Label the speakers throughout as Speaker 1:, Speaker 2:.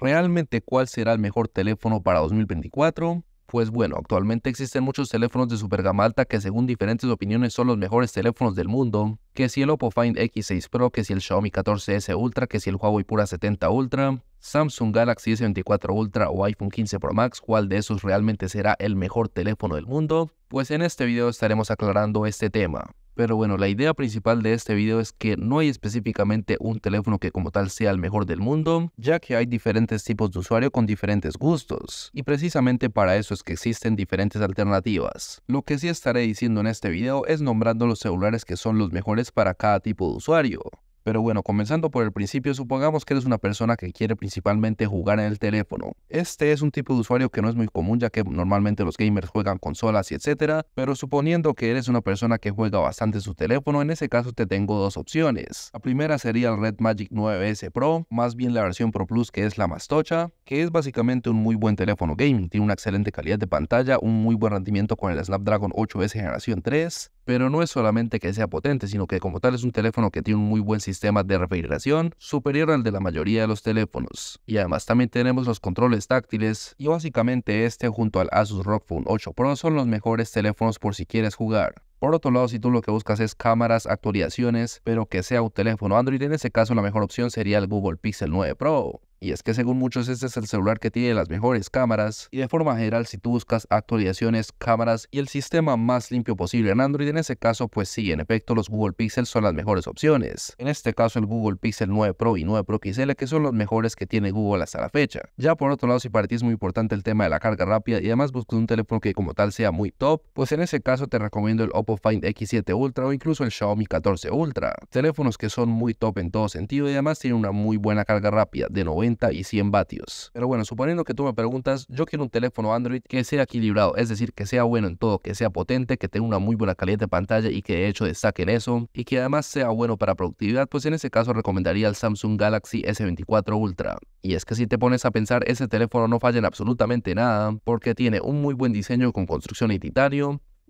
Speaker 1: ¿Realmente cuál será el mejor teléfono para 2024? Pues bueno, actualmente existen muchos teléfonos de super gama alta que según diferentes opiniones son los mejores teléfonos del mundo, que si el Oppo Find X6 Pro, que si el Xiaomi 14S Ultra, que si el Huawei Pura 70 Ultra, Samsung Galaxy S24 Ultra o iPhone 15 Pro Max, cuál de esos realmente será el mejor teléfono del mundo? Pues en este video estaremos aclarando este tema. Pero bueno, la idea principal de este video es que no hay específicamente un teléfono que como tal sea el mejor del mundo, ya que hay diferentes tipos de usuario con diferentes gustos, y precisamente para eso es que existen diferentes alternativas. Lo que sí estaré diciendo en este video es nombrando los celulares que son los mejores para cada tipo de usuario. Pero bueno, comenzando por el principio, supongamos que eres una persona que quiere principalmente jugar en el teléfono. Este es un tipo de usuario que no es muy común ya que normalmente los gamers juegan consolas y etcétera, pero suponiendo que eres una persona que juega bastante su teléfono, en ese caso te tengo dos opciones. La primera sería el Red Magic 9S Pro, más bien la versión Pro Plus que es la más tocha, que es básicamente un muy buen teléfono gaming, tiene una excelente calidad de pantalla, un muy buen rendimiento con el Snapdragon 8S generación 3, pero no es solamente que sea potente, sino que como tal es un teléfono que tiene un muy buen sistema de refrigeración superior al de la mayoría de los teléfonos. Y además también tenemos los controles táctiles y básicamente este junto al Asus ROG Phone 8 Pro son los mejores teléfonos por si quieres jugar. Por otro lado, si tú lo que buscas es cámaras, actualizaciones, pero que sea un teléfono Android, en ese caso la mejor opción sería el Google Pixel 9 Pro. Y es que según muchos este es el celular que tiene las mejores cámaras y de forma general si tú buscas actualizaciones, cámaras y el sistema más limpio posible en Android, en ese caso pues sí, en efecto los Google Pixel son las mejores opciones. En este caso el Google Pixel 9 Pro y 9 Pro XL que son los mejores que tiene Google hasta la fecha. Ya por otro lado si para ti es muy importante el tema de la carga rápida y además buscas un teléfono que como tal sea muy top, pues en ese caso te recomiendo el Oppo Find X7 Ultra o incluso el Xiaomi 14 Ultra. Teléfonos que son muy top en todo sentido y además tienen una muy buena carga rápida de 90 y 100 vatios. Pero bueno, suponiendo que tú me preguntas, yo quiero un teléfono Android que sea equilibrado, es decir, que sea bueno en todo, que sea potente, que tenga una muy buena calidad de pantalla y que de hecho destaque en eso, y que además sea bueno para productividad, pues en ese caso recomendaría el Samsung Galaxy S24 Ultra. Y es que si te pones a pensar, ese teléfono no falla en absolutamente nada, porque tiene un muy buen diseño con construcción en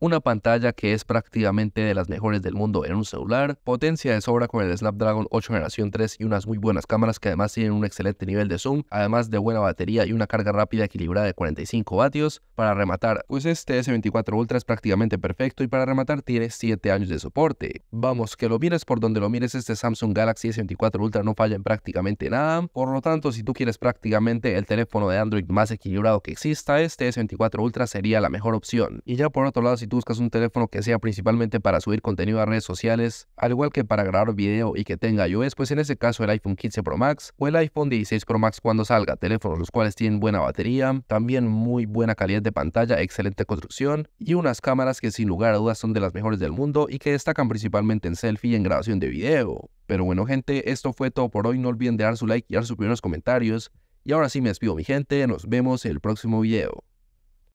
Speaker 1: una pantalla que es prácticamente de las mejores del mundo en un celular, potencia de sobra con el Snapdragon 8 Generación 3 y unas muy buenas cámaras que además tienen un excelente nivel de zoom, además de buena batería y una carga rápida equilibrada de 45 vatios. Para rematar, pues este S24 Ultra es prácticamente perfecto y para rematar tiene 7 años de soporte. Vamos, que lo mires por donde lo mires, este Samsung Galaxy S24 Ultra no falla en prácticamente nada, por lo tanto si tú quieres prácticamente el teléfono de Android más equilibrado que exista, este S24 Ultra sería la mejor opción. Y ya por otro lado, si buscas un teléfono que sea principalmente para subir contenido a redes sociales, al igual que para grabar video y que tenga iOS, pues en ese caso el iPhone 15 Pro Max o el iPhone 16 Pro Max cuando salga, teléfonos los cuales tienen buena batería, también muy buena calidad de pantalla, excelente construcción y unas cámaras que sin lugar a dudas son de las mejores del mundo y que destacan principalmente en selfie y en grabación de video. Pero bueno gente, esto fue todo por hoy, no olviden dar su like y dar sus primeros comentarios. Y ahora sí me despido mi gente, nos vemos en el próximo video.